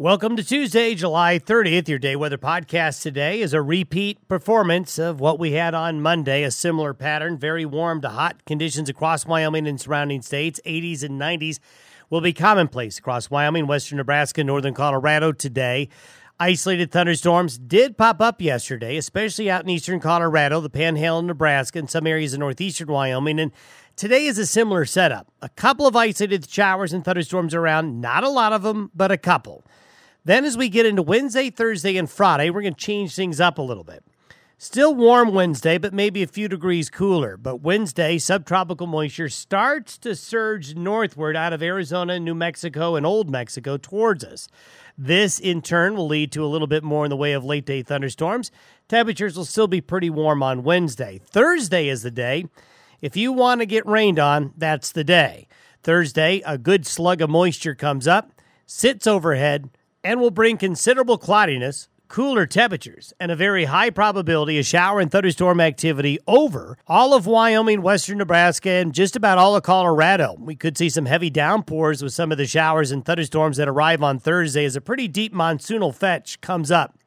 Welcome to Tuesday, July 30th. Your day weather podcast today is a repeat performance of what we had on Monday, a similar pattern, very warm to hot conditions across Wyoming and surrounding states, 80s and 90s will be commonplace across Wyoming, western Nebraska, northern Colorado today. Isolated thunderstorms did pop up yesterday, especially out in eastern Colorado, the panhandle of Nebraska, and some areas in northeastern Wyoming. And today is a similar setup. A couple of isolated showers and thunderstorms around, not a lot of them, but a couple. Then, as we get into Wednesday, Thursday, and Friday, we're going to change things up a little bit. Still warm Wednesday, but maybe a few degrees cooler. But Wednesday, subtropical moisture starts to surge northward out of Arizona, New Mexico, and Old Mexico towards us. This, in turn, will lead to a little bit more in the way of late day thunderstorms. Temperatures will still be pretty warm on Wednesday. Thursday is the day. If you want to get rained on, that's the day. Thursday, a good slug of moisture comes up, sits overhead and will bring considerable cloudiness, cooler temperatures, and a very high probability of shower and thunderstorm activity over all of Wyoming, western Nebraska, and just about all of Colorado. We could see some heavy downpours with some of the showers and thunderstorms that arrive on Thursday as a pretty deep monsoonal fetch comes up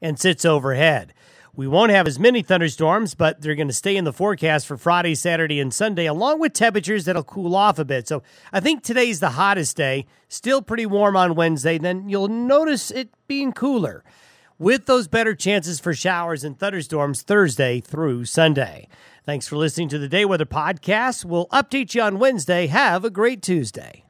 and sits overhead. We won't have as many thunderstorms, but they're going to stay in the forecast for Friday, Saturday, and Sunday, along with temperatures that'll cool off a bit. So I think today's the hottest day, still pretty warm on Wednesday. Then you'll notice it being cooler with those better chances for showers and thunderstorms Thursday through Sunday. Thanks for listening to the Day Weather Podcast. We'll update you on Wednesday. Have a great Tuesday.